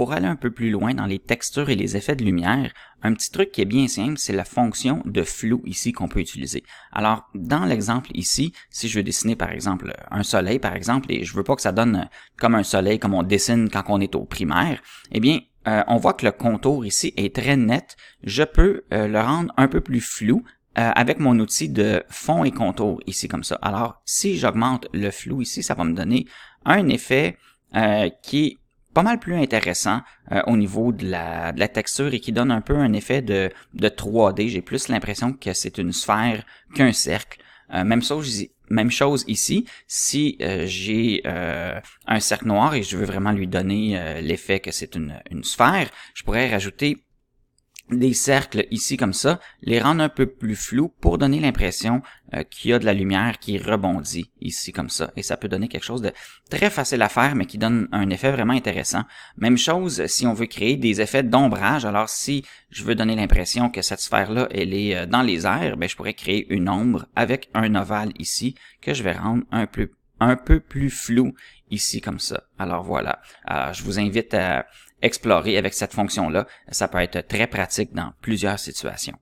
Pour aller un peu plus loin dans les textures et les effets de lumière, un petit truc qui est bien simple, c'est la fonction de flou ici qu'on peut utiliser. Alors, dans l'exemple ici, si je veux dessiner par exemple un soleil, par exemple, et je veux pas que ça donne euh, comme un soleil, comme on dessine quand on est au primaire, eh bien, euh, on voit que le contour ici est très net. Je peux euh, le rendre un peu plus flou avec mon outil de fond et contour ici comme ça. Alors, si j'augmente le flou ici, ça va me donner un effet qui qui pas mal plus intéressant euh, au niveau de la, de la, texture et qui donne un peu un effet de, de 3D. J'ai plus l'impression que c'est une sphère qu'un cercle. Euh, même, chose, même chose ici, si euh, j'ai un cercle noir et je veux vraiment lui donner l'effet que c'est une, une sphère, je pourrais rajouter des cercles ici comme ça, les rendre un peu plus flous pour donner l'impression euh, qu'il y a de la lumière qui rebondit ici comme ça. Et ça peut donner quelque chose de très facile à faire, mais qui donne un effet vraiment intéressant. Même chose si on veut créer des effets d'ombrage. Alors si je veux donner l'impression que cette sphère-là, elle est euh, dans les airs, ben, je pourrais créer une ombre avec un ovale ici que je vais rendre un peu plus un peu plus flou ici comme ça. Alors voilà, euh, je vous invite à explorer avec cette fonction-là. Ça peut être très pratique dans plusieurs situations.